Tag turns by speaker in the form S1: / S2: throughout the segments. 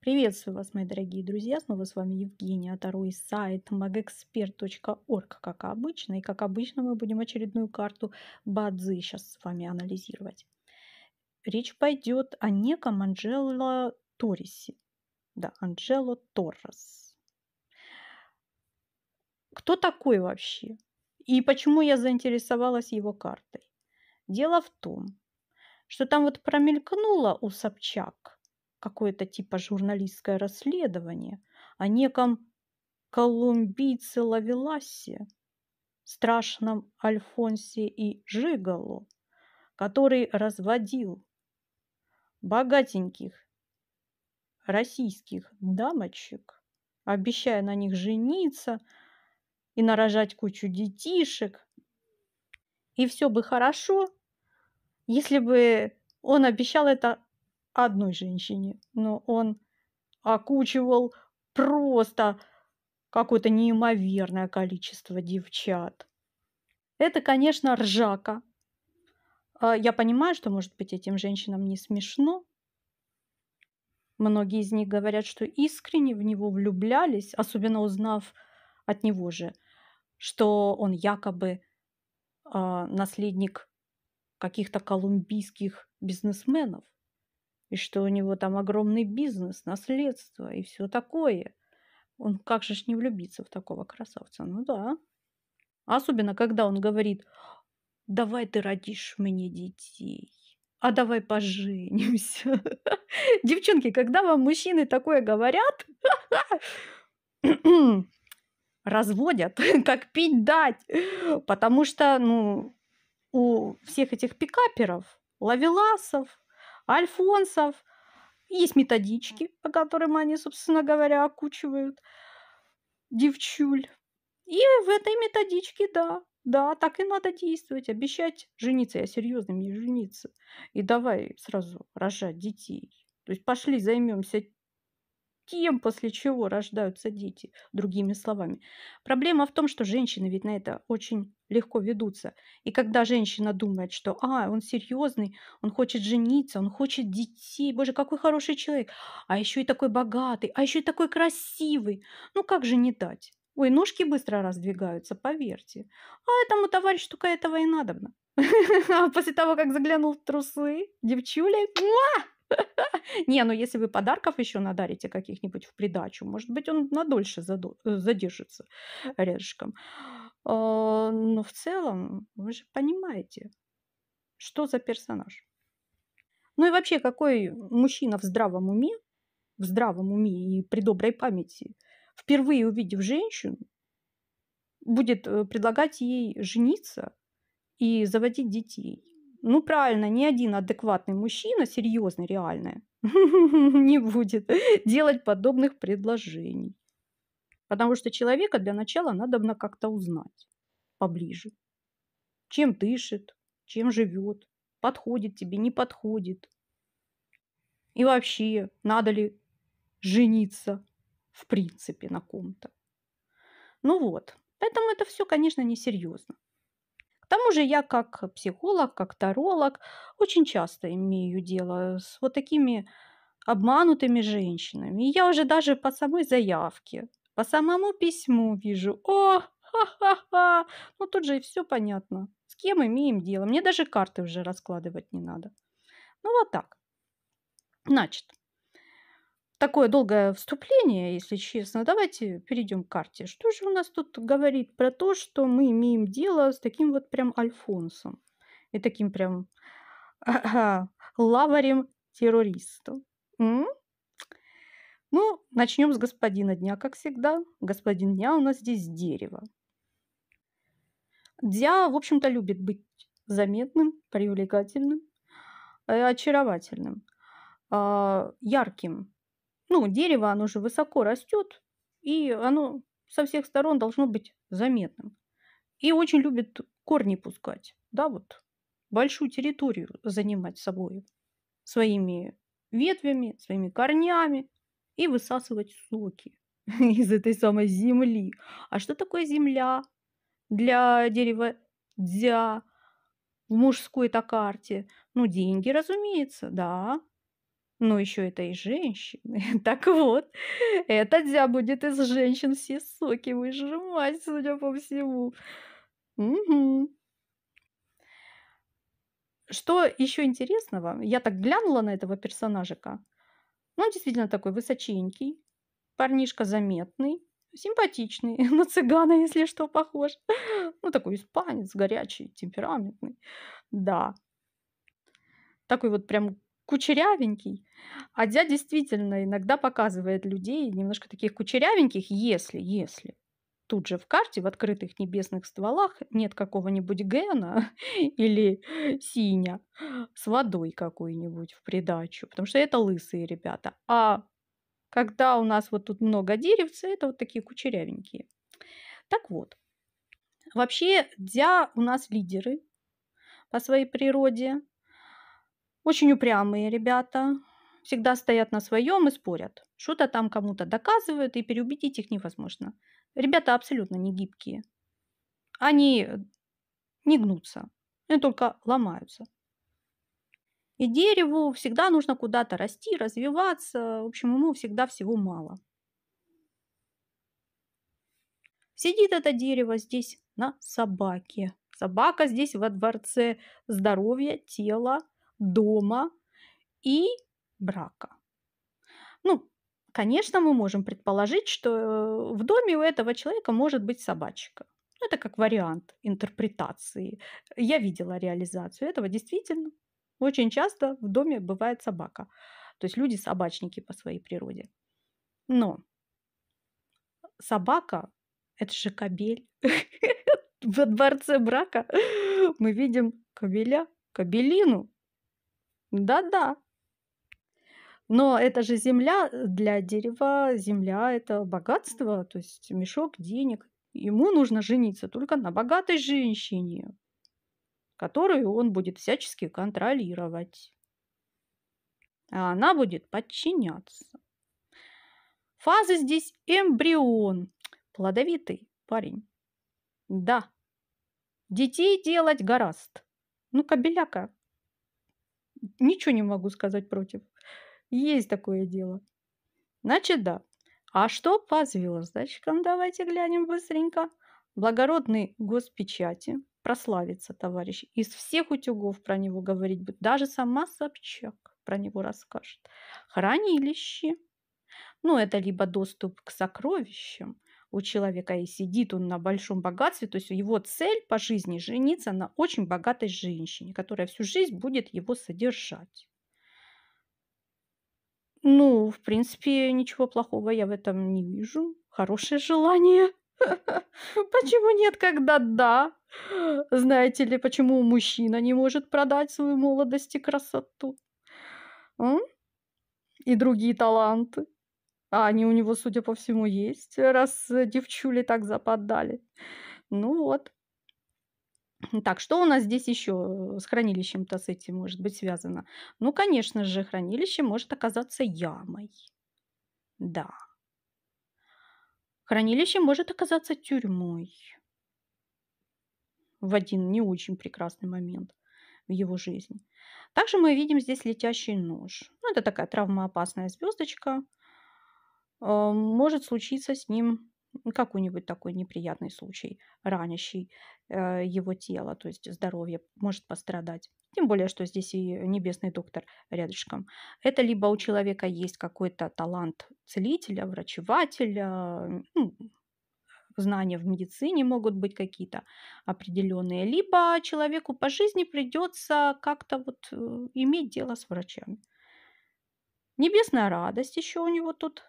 S1: Приветствую вас, мои дорогие друзья! Снова с вами Евгения Таро и сайта magexpert.org, как обычно. И как обычно мы будем очередную карту Бадзи сейчас с вами анализировать. Речь пойдет о неком Анджело Торрисе. Да, Анджело Торрес. Кто такой вообще? И почему я заинтересовалась его картой? Дело в том, что там вот промелькнуло у Собчак – какое-то типа журналистское расследование о неком колумбийце Лавеласе, страшном Альфонсе и Жигалу, который разводил богатеньких российских дамочек, обещая на них жениться и нарожать кучу детишек. И все бы хорошо, если бы он обещал это одной женщине, но он окучивал просто какое-то неимоверное количество девчат. Это, конечно, ржака. А я понимаю, что, может быть, этим женщинам не смешно. Многие из них говорят, что искренне в него влюблялись, особенно узнав от него же, что он якобы а, наследник каких-то колумбийских бизнесменов и что у него там огромный бизнес, наследство и все такое. Он как же ж не влюбиться в такого красавца? Ну да. Особенно, когда он говорит, давай ты родишь мне детей, а давай поженимся. Девчонки, когда вам мужчины такое говорят, разводят, как пить дать. Потому что, ну, у всех этих пикаперов, лавеласов, альфонсов. Есть методички, по которым они, собственно говоря, окучивают девчуль. И в этой методичке, да, да, так и надо действовать, обещать жениться. Я серьезно, мне жениться. И давай сразу рожать детей. То есть пошли займемся тем, после чего рождаются дети, другими словами. Проблема в том, что женщины ведь на это очень легко ведутся. И когда женщина думает, что «а, он серьезный, он хочет жениться, он хочет детей, боже, какой хороший человек, а еще и такой богатый, а еще и такой красивый, ну как же не дать?» Ой, ножки быстро раздвигаются, поверьте. А этому товарищу только этого и надобно. А после того, как заглянул в трусы, девчуля, муа! Не, ну если вы подарков еще надарите каких-нибудь в придачу, может быть, он надольше э, задержится рядышком. А, но в целом вы же понимаете, что за персонаж. Ну и вообще, какой мужчина в здравом уме, в здравом уме и при доброй памяти, впервые увидев женщину, будет э, предлагать ей жениться и заводить детей. Ну, правильно, ни один адекватный мужчина, серьезный, реальный, не будет делать подобных предложений. Потому что человека для начала надо как-то узнать поближе. Чем дышит, чем живет, подходит тебе, не подходит. И вообще, надо ли жениться в принципе на ком-то. Ну вот, поэтому это все, конечно, несерьезно. К тому же я как психолог, как таролог очень часто имею дело с вот такими обманутыми женщинами. И я уже даже по самой заявке, по самому письму вижу, о, ха-ха-ха, ну тут же и все понятно, с кем имеем дело. Мне даже карты уже раскладывать не надо. Ну вот так. Значит, такое долгое вступление, если честно, давайте перейдем к карте. Что же у нас тут говорит про то, что мы имеем дело с таким вот прям Альфонсом и таким прям лаварем террористом? Ну, начнем с господина дня, как всегда. Господин дня у нас здесь дерево. Дя, в общем-то, любит быть заметным, привлекательным, э, очаровательным, а, ярким, ну, дерево, оно же высоко растет, и оно со всех сторон должно быть заметным. И очень любит корни пускать, да, вот большую территорию занимать собой, своими ветвями, своими корнями и высасывать соки из этой самой земли. А что такое земля для дерева дзя в мужской-то карте? Ну, деньги, разумеется, да, ну, еще это и женщины. так вот, это дя будет из женщин все соки выжимать, судя по всему. Угу. Что еще интересного? Я так глянула на этого персонажика. Ну, он действительно такой высоченький, парнишка заметный, симпатичный, на цыгана, если что, похож. Ну, такой испанец, горячий, темпераментный. Да. Такой вот прям кучерявенький. А дядя действительно иногда показывает людей немножко таких кучерявеньких, если, если тут же в карте, в открытых небесных стволах, нет какого-нибудь Гена или Синя с водой какой-нибудь в придачу, потому что это лысые ребята. А когда у нас вот тут много деревца, это вот такие кучерявенькие. Так вот, вообще дя у нас лидеры по своей природе, очень упрямые ребята, всегда стоят на своем и спорят. Что-то там кому-то доказывают, и переубедить их невозможно. Ребята абсолютно не гибкие. Они э, не гнутся, они только ломаются. И дереву всегда нужно куда-то расти, развиваться. В общем, ему всегда всего мало. Сидит это дерево здесь на собаке. Собака здесь во дворце здоровья, тела – дома и брака. Ну, конечно, мы можем предположить, что э, в доме у этого человека может быть собачка. Это как вариант интерпретации. Я видела реализацию этого. Действительно, очень часто в доме бывает собака. То есть люди собачники по своей природе. Но собака – это же кобель. Во дворце брака мы видим кобеля, кобелину. Да-да. Но это же земля э, для дерева, земля это богатство, то есть мешок денег. Ему нужно жениться только на богатой женщине, которую он будет всячески контролировать. А она будет подчиняться. Фазы здесь эмбрион, плодовитый парень. Да, детей делать гораст. Ну, кобеляка, Ничего не могу сказать против. Есть такое дело. Значит, да. А что по звездочкам? Давайте глянем быстренько. Благородный госпечати прославится, товарищ. Из всех утюгов про него говорить будет. Даже сама Собчак про него расскажет. Хранилище. Ну, это либо доступ к сокровищам, у человека и сидит он на большом богатстве. То есть его цель по жизни – жениться на очень богатой женщине, которая всю жизнь будет его содержать. Ну, в принципе, ничего плохого я в этом не вижу. Хорошее желание. Почему нет, когда да? Знаете ли, почему мужчина не может продать свою молодость и красоту? И другие таланты. А они у него, судя по всему, есть, э, раз э, девчули так западали. Ну вот. Так, что у нас здесь еще э, с хранилищем-то с этим может быть связано? Ну, конечно же, хранилище может оказаться ямой. Да. Хранилище может оказаться тюрьмой. В один не очень прекрасный момент в его жизни. Также мы видим здесь летящий нож. Ну, это такая травмоопасная звездочка. Э, может случиться с ним какой-нибудь такой неприятный случай, ранящий э, его тело, то есть здоровье может пострадать. Тем более, что здесь и небесный доктор рядышком. Это либо у человека есть какой-то талант целителя, врачевателя, ну, знания в медицине могут быть какие-то определенные, либо человеку по жизни придется как-то вот э, иметь дело с врачами. Небесная радость еще у него тут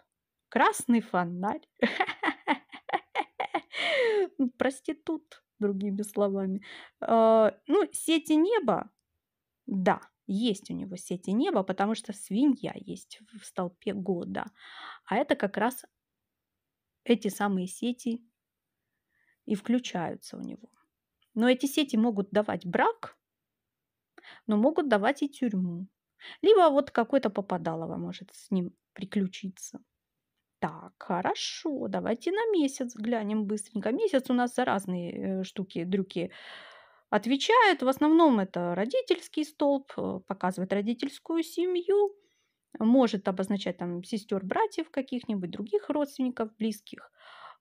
S1: красный фонарь. Проститут, другими словами. А, ну, сети неба, да, есть у него сети неба, потому что свинья есть в столпе года. А это как раз эти самые сети и включаются у него. Но эти сети могут давать брак, но могут давать и тюрьму. Либо вот какой-то попадалово может с ним приключиться. Так, хорошо, давайте на месяц глянем быстренько. Месяц у нас за разные э, штуки, дрюки отвечает. В основном это родительский столб, э, показывает родительскую семью, может обозначать там сестер, братьев каких-нибудь, других родственников, близких.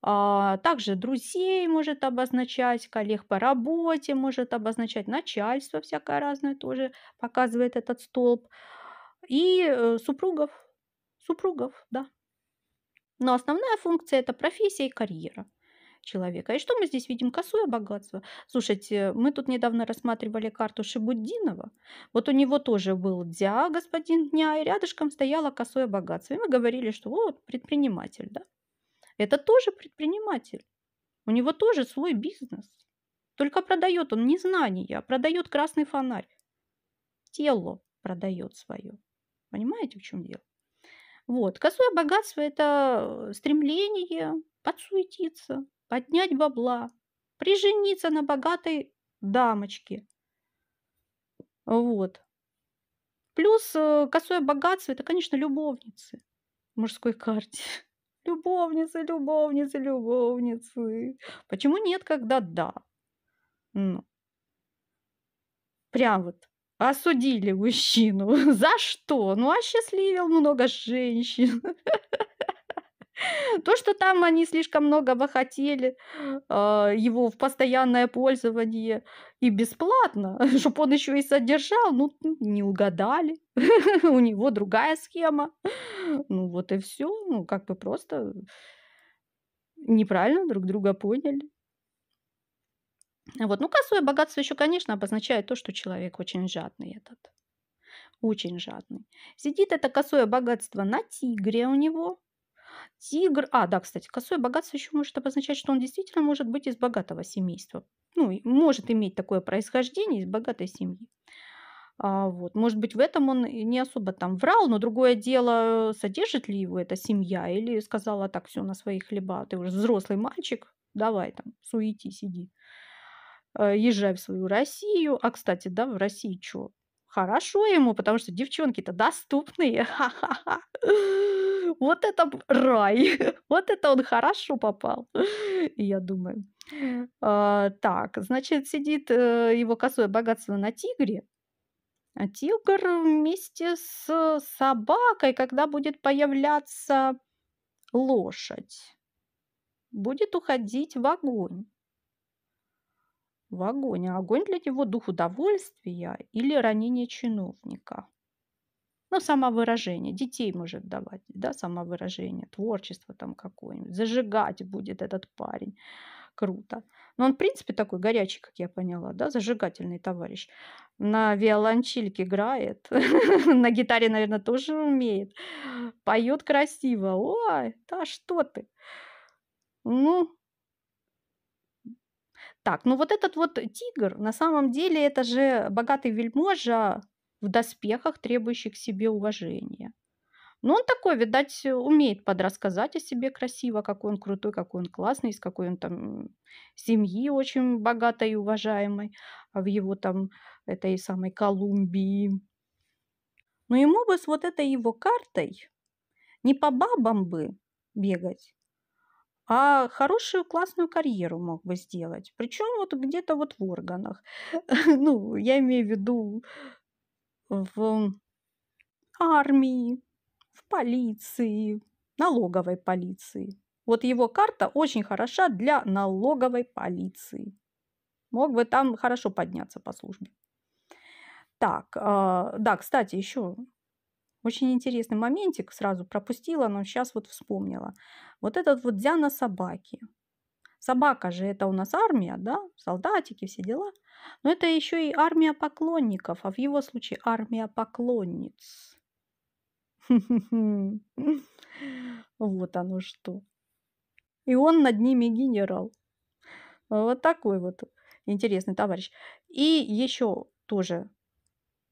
S1: А, также друзей может обозначать, коллег по работе может обозначать, начальство всякое разное тоже показывает этот столб. И э, супругов, супругов, да, но основная функция – это профессия и карьера человека. А и что мы здесь видим? Косое богатство. Слушайте, э, мы тут недавно рассматривали карту Шибуддинова. Вот у него тоже был Дзя, господин дня, и рядышком стояло косое богатство. И мы говорили, что вот предприниматель, да? Это тоже предприниматель. У него тоже свой бизнес. Только продает он не знания, а продает красный фонарь. Тело продает свое. Понимаете, в чем дело? Вот. Косое богатство – это стремление подсуетиться, поднять бабла, прижениться на богатой дамочке. Вот. Плюс э, косое богатство – это, конечно, любовницы в мужской карте. Любовницы, любовницы, любовницы. Почему нет, когда да? Ну. Прям вот осудили мужчину. За что? Ну, осчастливил много женщин. То, что там они слишком многого хотели, а, его в постоянное пользование и бесплатно, чтобы он еще и содержал, ну, не угадали. У него другая схема. Ну, вот и все. Ну, как бы просто неправильно друг друга поняли. Вот. Ну, косое богатство еще, конечно, обозначает то, что человек очень жадный этот. Очень жадный. Сидит это косое богатство на тигре у него. Тигр... А, да, кстати, косое богатство еще может обозначать, что он действительно может быть из богатого семейства. Ну, может иметь такое происхождение из богатой семьи. А, вот. Может быть, в этом он не особо там врал, но другое дело, содержит ли его эта семья или сказала так, все на свои хлеба, ты уже взрослый мальчик, давай там, суети, сиди. Э, езжай в свою Россию. А, кстати, да, в России что? Хорошо ему, потому что девчонки-то доступные. Вот это рай. Вот это он хорошо попал, я думаю. А, так, значит, сидит э, его косое богатство на тигре. А тигр вместе с собакой, когда будет появляться лошадь, будет уходить в огонь в огонь. А огонь для него дух удовольствия или ранение чиновника. Ну, самовыражение. Детей может давать, да, самовыражение, творчество там какое-нибудь. Зажигать будет этот парень. Круто. Но он, в принципе, такой горячий, как я поняла, да, зажигательный товарищ. На виолончельке играет, на гитаре, наверное, тоже умеет. Поет красиво. Ой, да что ты. Ну, так, ну вот этот вот тигр, на самом деле это же богатый вельможа в доспехах, требующий к себе уважения. Но он такой, видать, умеет подрассказать о себе красиво, какой он крутой, какой он классный, из какой он там семьи очень богатой и уважаемой а в его там этой самой Колумбии. Но ему бы с вот этой его картой не по бабам бы бегать, а хорошую классную карьеру мог бы сделать. Причем вот где-то вот в органах. Э, ну, я имею в виду в армии, в полиции, налоговой полиции. Вот его карта очень хороша для налоговой полиции. Мог бы там хорошо подняться по службе. Так, а, да, кстати, еще очень интересный моментик сразу пропустила, но сейчас вот вспомнила. Вот этот вот Диана собаки. Собака же это у нас армия, да, солдатики, все дела. Но это еще и армия поклонников, а в его случае армия поклонниц. Вот оно что. И он над ними генерал. Вот такой вот интересный товарищ. И еще тоже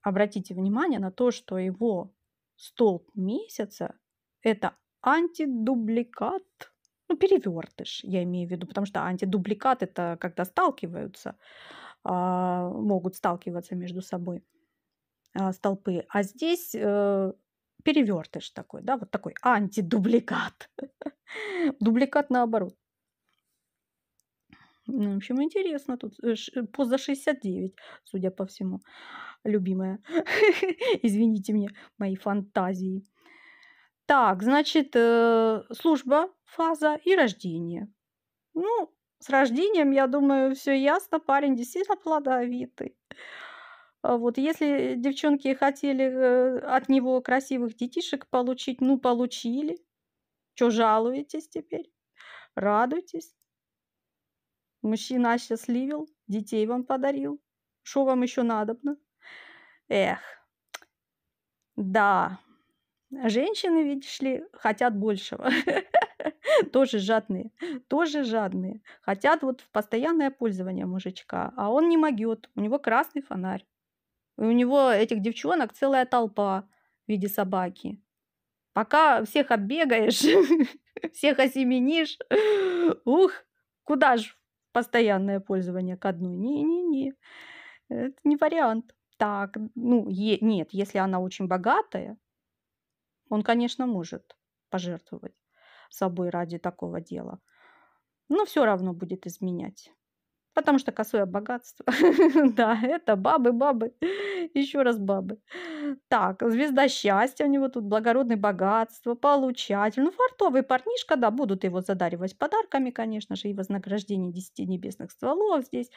S1: обратите внимание на то, что его столб месяца – это антидубликат, ну, перевертыш, я имею в виду, потому что антидубликат – это когда сталкиваются, а, могут сталкиваться между собой а, столпы. А здесь э, перевертыш такой, да, вот такой антидубликат. Дубликат наоборот. Ну, в общем, интересно тут. Э, э, Поза 69, судя по всему, любимая. Извините мне, мои фантазии. Так, значит, э, служба, фаза и рождение. Ну, с рождением, я думаю, все ясно. Парень действительно плодовитый. А вот если девчонки хотели от него красивых детишек получить, ну, получили. Что жалуетесь теперь? Радуйтесь. Мужчина осчастливил, детей вам подарил. Что вам еще надобно? Эх, да, женщины, видишь ли, хотят большего. Тоже жадные, тоже жадные. Хотят вот в постоянное пользование мужичка, а он не могет, у него красный фонарь. у него этих девчонок целая толпа в виде собаки. Пока всех оббегаешь, всех осеменишь, ух, куда ж постоянное пользование к одной. Не-не-не, это не вариант. Так, ну, е- нет, если она очень богатая, он, конечно, может пожертвовать собой ради такого дела. Но все равно будет изменять. Потому что косое богатство. да, это бабы, бабы. Еще раз бабы. Так, звезда счастья у него тут, благородное богатство, получатель. Ну, фартовый парнишка, да, будут его задаривать подарками, конечно же, и вознаграждение десяти небесных стволов здесь.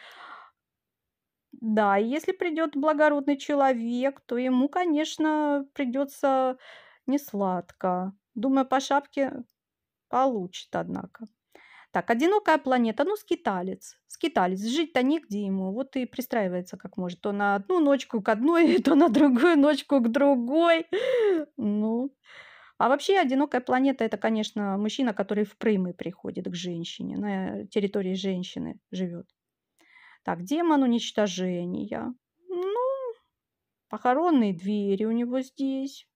S1: Да, и если придет благородный человек, то ему, конечно, придется не сладко. Думаю, по шапке получит, однако. Так, одинокая планета, ну, скиталец. Скиталец, жить-то негде ему, вот и пристраивается как может. То на одну ночку к одной, то на другую ночку к другой. Ну, а вообще одинокая планета – это, конечно, мужчина, который в прямые приходит к женщине, на территории женщины живет. Так, демон уничтожения. Ну, похоронные двери у него здесь.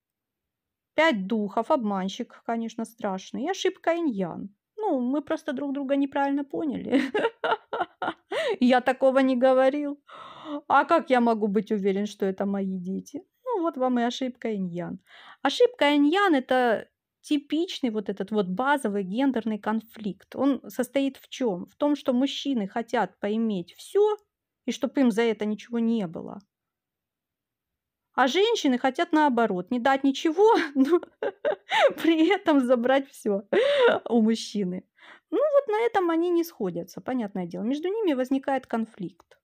S1: Пять духов, обманщик, конечно, страшный. И ошибка иньян. Ну, мы просто друг друга неправильно поняли. Я такого не говорил. А как я могу быть уверен, что это мои дети? Ну, вот вам и ошибка иньян. Ошибка иньян – это типичный вот этот вот базовый гендерный конфликт. Он состоит в чем? В том, что мужчины хотят поиметь все, и чтобы им за это ничего не было. А женщины хотят наоборот, не дать ничего, но при этом забрать все у мужчины. Ну вот на этом они не сходятся, понятное дело. Между ними возникает конфликт.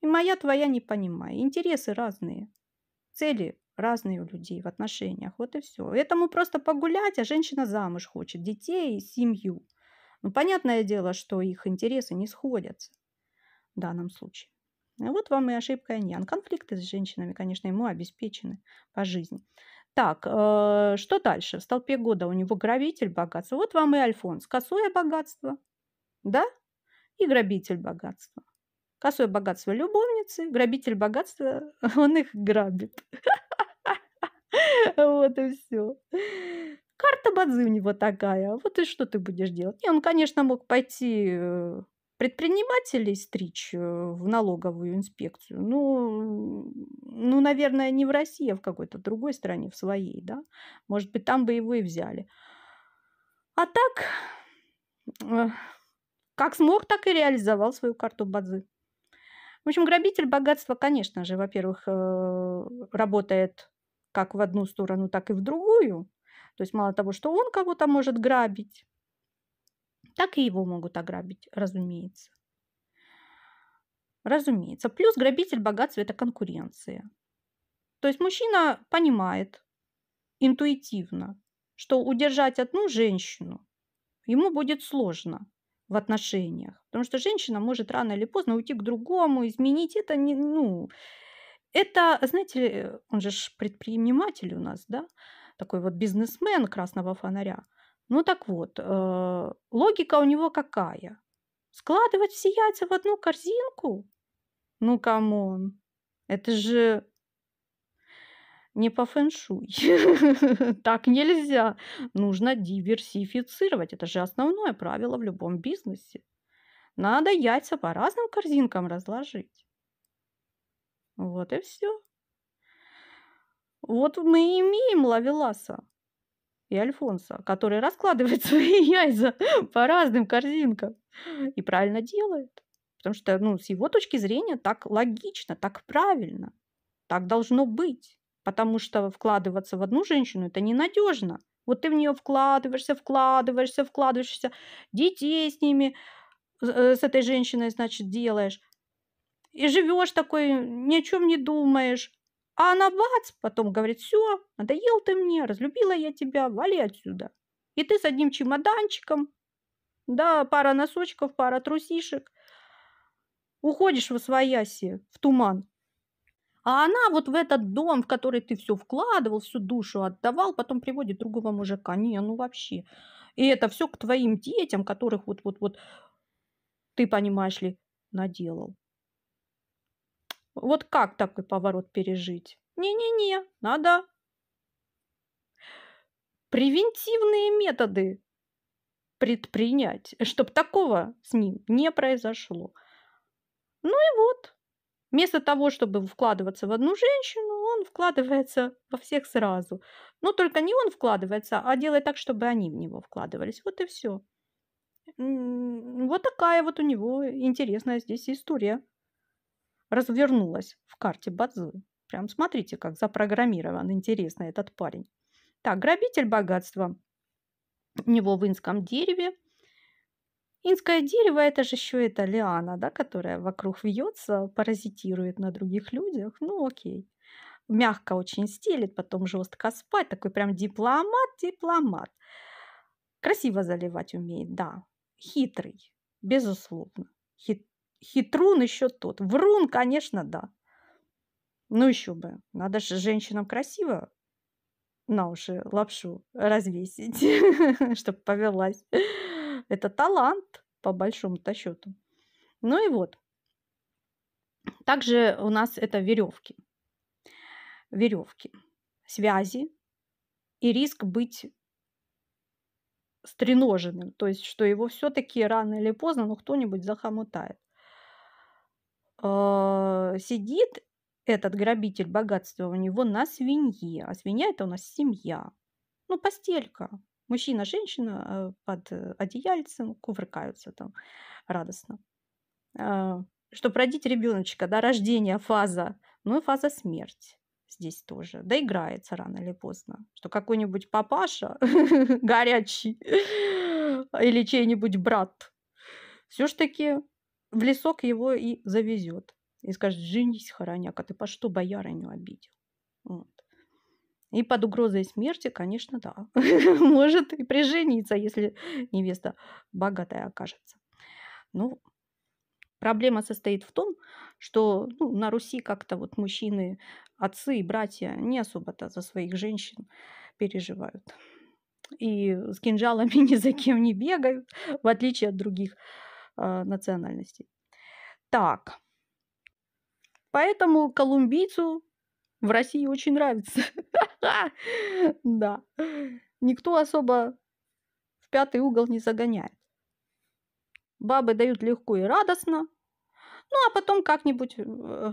S1: И моя, твоя не понимаю. Интересы разные. Цели разные у людей в отношениях. Вот и все. Этому просто погулять, а женщина замуж хочет. Детей и семью. Ну, понятное дело, что их интересы не сходятся в данном случае. Э, вот вам и ошибка Аньян. Конфликты с женщинами, конечно, ему обеспечены по жизни. Так, э, что дальше? В столпе года у него грабитель богатства. Вот вам и Альфонс. Косое богатство, да? И грабитель богатства. Косое богатство любовницы, грабитель богатства, он их грабит. Вот и все. Карта Бадзи у него такая. Вот и что ты будешь делать? Не, он, конечно, мог пойти э, предпринимателей стричь э, в налоговую инспекцию? Ну, ну, наверное, не в России, а в какой-то другой стране, в своей, да? Может быть, там бы его и взяли. А так, э, как смог, так и реализовал свою карту Бадзы. В общем, грабитель богатства, конечно же, во-первых, э, работает как в одну сторону, так и в другую. То есть мало того, что он кого-то может грабить, так и его могут ограбить, разумеется. Разумеется. Плюс грабитель богатства – это конкуренция. То есть мужчина понимает интуитивно, что удержать одну женщину ему будет сложно в отношениях, потому что женщина может рано или поздно уйти к другому, изменить это не, ну, это, знаете, он же предприниматель у нас, да, такой вот бизнесмен красного фонаря. Ну так вот, э, логика у него какая? Складывать все яйца в одну корзинку? Ну, камон, это же не по фэншуй. так нельзя. Нужно диверсифицировать. Это же основное правило в любом бизнесе. Надо яйца по разным корзинкам разложить. Вот и все. Вот мы имеем лавеласа и Альфонса, который раскладывает свои яйца по разным корзинкам. И правильно делает. Потому что, ну, с его точки зрения, так логично, так правильно. Так должно быть. Потому что вкладываться в одну женщину – это ненадежно. Вот ты в нее вкладываешься, вкладываешься, вкладываешься, детей с ними, э, с этой женщиной, значит, делаешь. И живешь такой, ни о чем не думаешь, а она бац, потом говорит, все, надоел ты мне, разлюбила я тебя, вали отсюда. И ты с одним чемоданчиком, да, пара носочков, пара трусишек, уходишь в освояси, в туман. А она вот в этот дом, в который ты все вкладывал, всю душу отдавал, потом приводит другого мужика. Не, ну вообще. И это все к твоим детям, которых вот-вот-вот ты, понимаешь ли, наделал. Вот как такой поворот пережить? Не-не-не, надо превентивные методы предпринять, э, чтобы такого с ним не произошло. Ну и вот, вместо того, чтобы вкладываться в одну женщину, он вкладывается во всех сразу. Но только не он вкладывается, а делает так, чтобы они в него вкладывались. Вот и все. Вот такая вот у него интересная здесь история развернулась в карте бадзу Прям смотрите, как запрограммирован интересно этот парень. Так, грабитель богатства. У него в инском дереве. Инское дерево – это же еще эта лиана, да, которая вокруг вьется, паразитирует на других людях. Ну, окей. Мягко очень стелит, потом жестко спать. Такой прям дипломат, дипломат. Красиво заливать умеет, да. Хитрый, безусловно. Хит, хитрун еще тот. Врун, конечно, да. Ну еще бы. Надо же женщинам красиво на уши лапшу развесить, чтобы повелась. Это талант, по большому-то счету. Ну и вот. Также у нас это веревки. Веревки, связи и риск быть стреноженным, то есть что его все-таки рано или поздно, ну кто-нибудь захомутает. А, сидит этот грабитель богатства у него на свинье, а свинья это у нас семья. Ну, постелька. Мужчина, женщина э, под э, одеяльцем кувыркаются там радостно. А, Чтобы родить ребеночка, да, рождение, фаза, ну и фаза смерть здесь тоже да играется рано или поздно, что какой-нибудь папаша горячий или чей-нибудь брат все ж таки в лесок его и завезет. И скажет, женись, хороняка, ты по что боярыню обидел? Вот. И под угрозой смерти, конечно, да, может и прижениться, если невеста богатая окажется. Ну, проблема состоит в том, что ну, на Руси как-то вот мужчины, отцы и братья не особо-то за своих женщин переживают. И с кинжалами ни за кем не бегают, в отличие от других а, национальностей. Так. Поэтому колумбийцу в России очень нравится. Да. Никто особо в пятый угол не загоняет. Бабы дают легко и радостно. Ну, а потом как-нибудь э,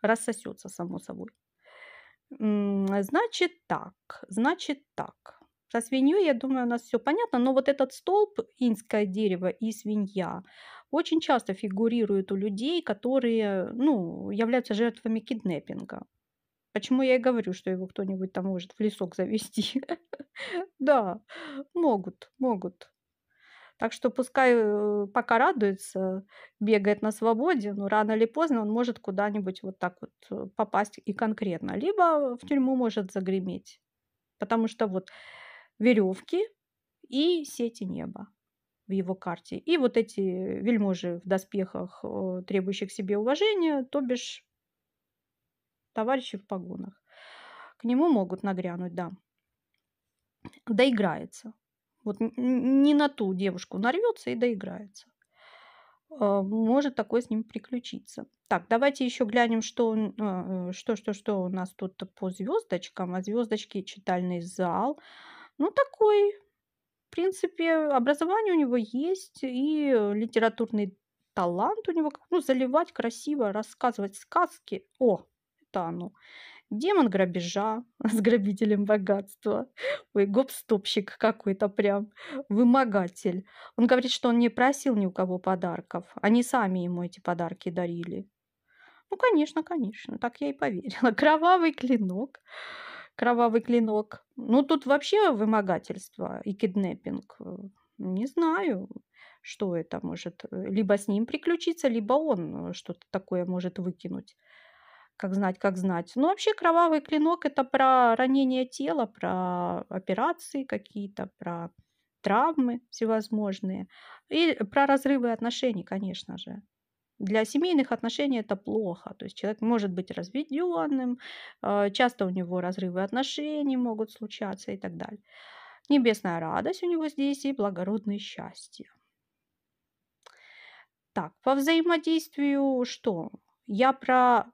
S1: рассосется, само собой. Значит так, значит так. Со свиньей, я думаю, у нас все понятно, но вот этот столб инское дерево и свинья очень часто фигурирует у людей, которые ну, являются жертвами киднеппинга. Почему я и говорю, что его кто-нибудь там может в лесок завести. Да, могут, могут. Так что пускай э, пока радуется, бегает на свободе, но рано или поздно он может куда-нибудь вот так вот э, попасть и конкретно. Либо в тюрьму может загреметь. Потому что вот веревки и сети неба в его карте. И вот эти вельможи в доспехах, э, требующих себе уважения, то бишь товарищи в погонах. К нему могут нагрянуть, да. Доиграется. Вот не на ту девушку нарвется и доиграется. Э, может такое с ним приключиться. Так, давайте еще глянем, что, э, что, что, что у нас тут по звездочкам. А звездочки читальный зал. Ну, такой, в принципе, образование у него есть, и литературный талант у него, ну, заливать красиво, рассказывать сказки. О, это оно. Демон грабежа с грабителем богатства. Ой, гоп-стопщик какой-то прям, вымогатель. Он говорит, что он не просил ни у кого подарков. Они сами ему эти подарки дарили. Ну, конечно, конечно, так я и поверила. Кровавый клинок кровавый клинок. Ну, тут вообще вымогательство и киднеппинг. Э, не знаю, что это может. Э, либо с ним приключиться, либо он э, что-то такое может выкинуть. Как знать, как знать. но ну, вообще, кровавый клинок – это про ранение тела, про операции какие-то, про травмы всевозможные. И про разрывы отношений, конечно же. Для семейных отношений это плохо. То есть человек может быть разведенным, э, часто у него разрывы отношений могут случаться и так далее. Небесная радость у него здесь и благородное счастье. Так, по взаимодействию что? Я про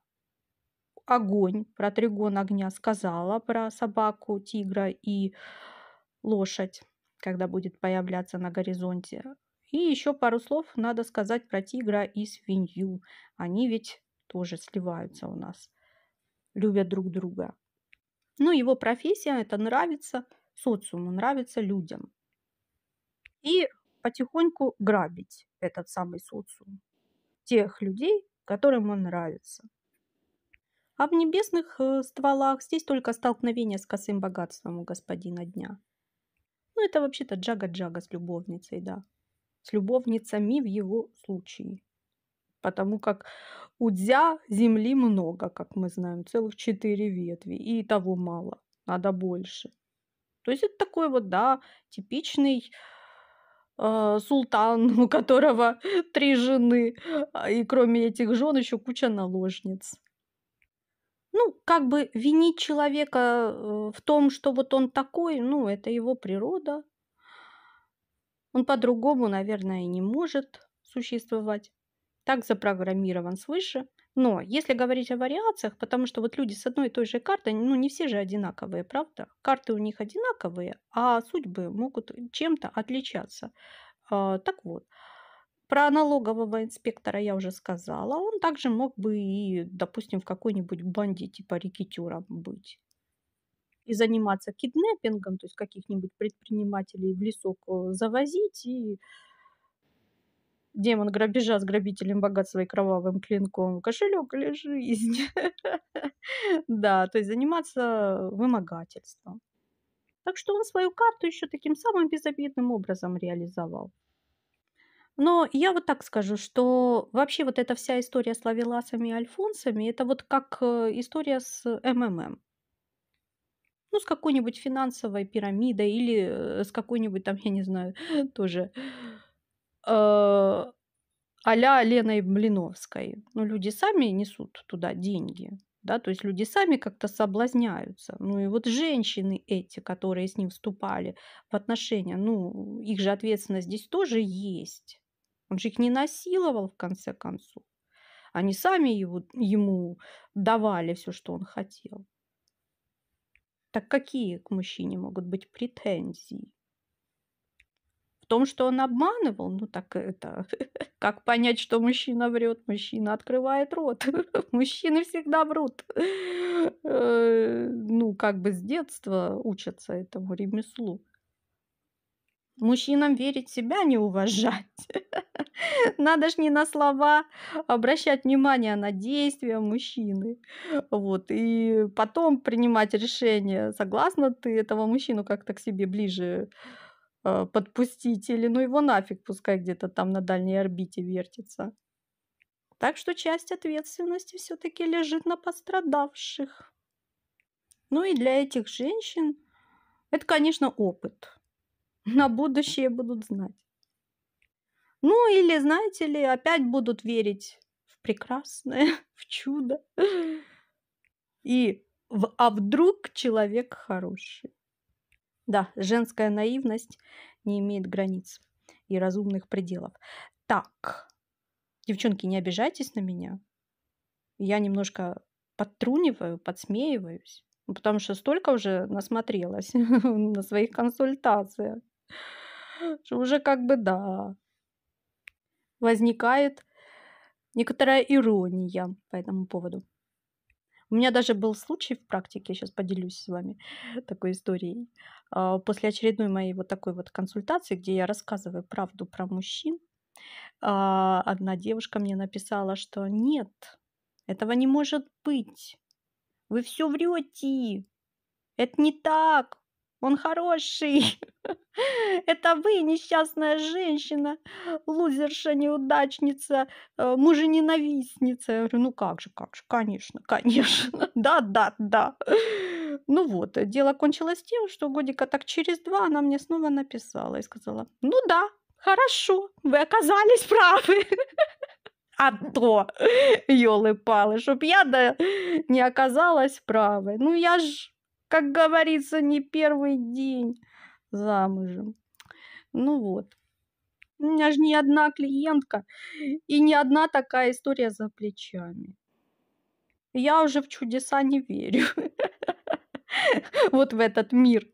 S1: огонь, про тригон огня сказала, про собаку, тигра и лошадь, когда будет появляться на горизонте. И еще пару слов надо сказать про тигра и свинью. Они ведь тоже сливаются у нас, любят друг друга. Ну, его профессия, это нравится социуму, нравится людям. И потихоньку грабить этот самый социум. Тех людей, которым он нравится. А в небесных э, стволах здесь только столкновение с косым богатством у господина дня. Ну, это вообще-то джага-джага с любовницей, да с любовницами в его случае. Потому как у дзя земли много, как мы знаем, целых четыре ветви, и того мало, надо больше. То есть это такой вот, да, типичный а, султан, у которого три жены, а, и кроме этих жен еще куча наложниц. Ну, как бы винить человека э, в том, что вот он такой, ну, это его природа, он по-другому, наверное, и не может существовать. Так запрограммирован свыше. Но если говорить о вариациях, потому что вот люди с одной и той же картой, ну не все же одинаковые, правда? Карты у них одинаковые, а судьбы могут чем-то отличаться. А, так вот, про налогового инспектора я уже сказала. Он также мог бы и, допустим, в какой-нибудь банде типа рекетюра быть и заниматься киднеппингом, то есть каких-нибудь предпринимателей в лесок э, завозить и демон грабежа с грабителем богатства и кровавым клинком, кошелек или жизнь. Да, то есть заниматься вымогательством. Так что он свою карту еще таким самым безобидным образом реализовал. Но я вот так скажу, что вообще вот эта вся история с лавеласами и альфонсами, это вот как э, история с МММ ну, с какой-нибудь финансовой пирамидой или э, с какой-нибудь там, я не знаю, тоже а, а-ля Леной Блиновской. Ну, люди сами несут туда деньги, да, то есть люди сами как-то соблазняются. Ну и вот женщины эти, которые с ним вступали в отношения, ну, их же ответственность здесь тоже есть. Он же их не насиловал, в конце концов. Они сами его, ему давали все, что он хотел. Так какие к мужчине могут быть претензии? В том, что он обманывал, ну так это, как понять, что мужчина врет? Мужчина открывает рот. Мужчины всегда врут. Э, ну, как бы с детства учатся этому ремеслу. Мужчинам верить себя не уважать. Надо ж не на слова обращать внимание а на действия мужчины. Вот. И потом принимать решение, согласна ты этого мужчину как-то к себе ближе э, подпустить или ну его нафиг, пускай где-то там на дальней орбите вертится. Так что часть ответственности все-таки лежит на пострадавших. Ну и для этих женщин это, конечно, опыт на будущее будут знать. Ну или, знаете ли, опять будут верить в прекрасное, в чудо. И в, а вдруг человек хороший. Да, женская наивность не имеет границ и разумных пределов. Так, девчонки, не обижайтесь на меня. Я немножко подтруниваю, подсмеиваюсь, потому что столько уже насмотрелась на своих консультациях. Уже как бы да. Возникает некоторая ирония по этому поводу. У меня даже был случай в практике, сейчас поделюсь с вами такой историей. А, после очередной моей вот такой вот консультации, где я рассказываю правду про мужчин, а, одна девушка мне написала, что нет, этого не может быть. Вы все врете. Это не так. Он хороший. Это вы, несчастная женщина, лузерша, неудачница, э, мужененавистница. Я говорю, ну как же, как же, конечно, конечно. Да, да, да. Ну вот, дело кончилось тем, что годика так через два она мне снова написала и сказала, ну да, хорошо, вы оказались правы. А то, елы-палы, чтоб я да не оказалась правой. Ну я ж как говорится, не первый день замужем. Ну вот. У меня же не одна клиентка и не одна такая история за плечами. Я уже в чудеса не верю. Вот в этот мир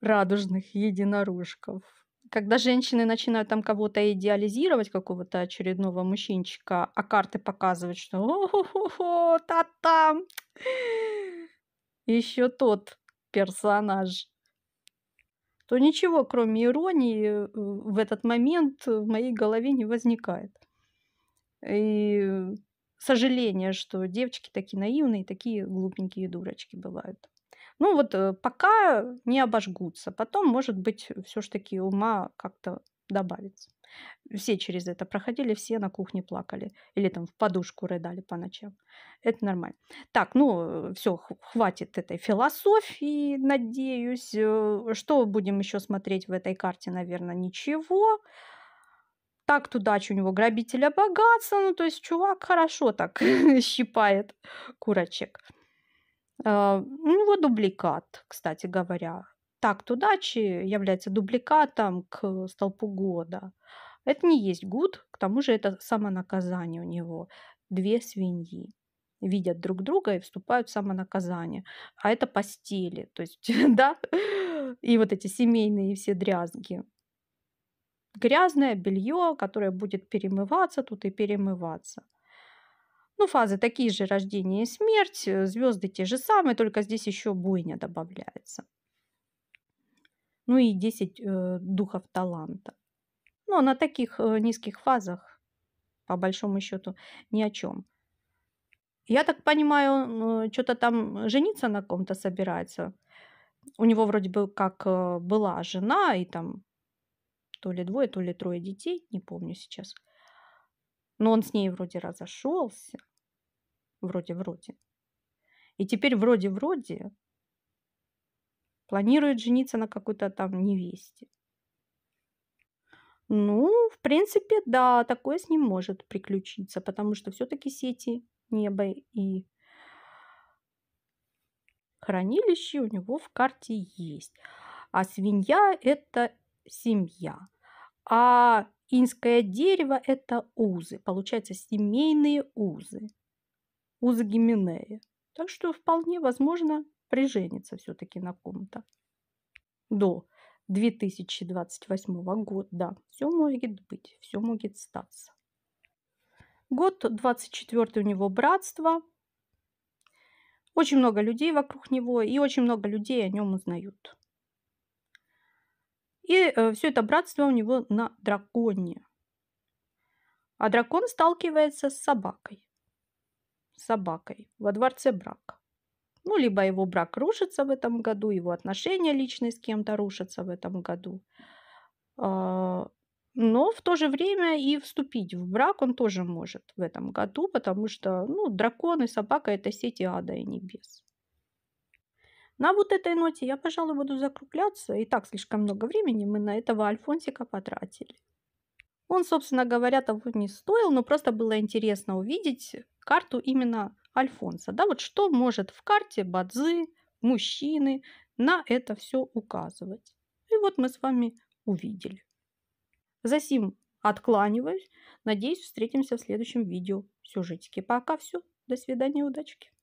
S1: радужных единорожков. Когда женщины начинают там кого-то идеализировать, какого-то очередного мужчинчика, а карты показывают, что о-хо-хо-хо, та-там, еще тот персонаж, то ничего, кроме иронии, э, в этот момент в моей голове не возникает. И сожаление, что девочки такие наивные, такие глупенькие дурочки бывают. Ну вот э, пока не обожгутся, потом, может быть, все ж таки ума как-то добавится. Все через это проходили, все на кухне плакали. Или там в подушку рыдали по ночам. Это нормально. Так, ну, все, хватит этой философии, надеюсь. Э, что будем еще смотреть в этой карте? Наверное, ничего. Так тудач у него грабителя богатства. Ну, то есть чувак хорошо так щипает курочек. Э, у ну, него дубликат, кстати говоря. Так, удачи является дубликатом к столпу года. Это не есть гуд, к тому же это самонаказание у него. Две свиньи видят друг друга и вступают в самонаказание. А это постели, то есть, да, и вот эти семейные все дрязги. Грязное белье, которое будет перемываться тут и перемываться. Ну, фазы такие же рождение и смерть, э, звезды те же самые, только здесь еще буйня добавляется. Ну и 10 э, духов таланта. Но на таких э, низких фазах, по большому счету, ни о чем. Я так понимаю, э, что-то там жениться на ком-то собирается. У него вроде бы как э, была жена, и там то ли двое, то ли трое детей, не помню сейчас. Но он с ней вроде разошелся. Вроде-вроде. И теперь вроде-вроде планирует жениться на какой-то там невесте. Ну, в принципе, да, такое с ним может приключиться, потому что все-таки сети, неба и хранилище у него в карте есть. А свинья – это семья. А инское дерево – это узы. Получается, семейные узы. Узы Гименея. Так что вполне возможно приженится все-таки на ком-то до 2028 года. Все может быть, все может статься. Год 24 у него братство. Очень много людей вокруг него, и очень много людей о нем узнают. И э, все это братство у него на драконе. А дракон сталкивается с собакой. С собакой во дворце брака. Ну, либо его брак рушится в этом году, его отношения личные с кем-то рушатся в этом году. А, но в то же время и вступить в брак он тоже может в этом году, потому что ну, дракон и собака – это сети ада и небес. На вот этой ноте я, пожалуй, буду закругляться. И так слишком много времени мы на этого Альфонсика потратили. Он, собственно говоря, того не стоил, но просто было интересно увидеть карту именно Альфонса. Да, вот что может в карте Бадзы, мужчины на это все указывать. И вот мы с вами увидели. За сим откланиваюсь. Надеюсь, встретимся в следующем видео сюжетике. Пока все. До свидания, удачки.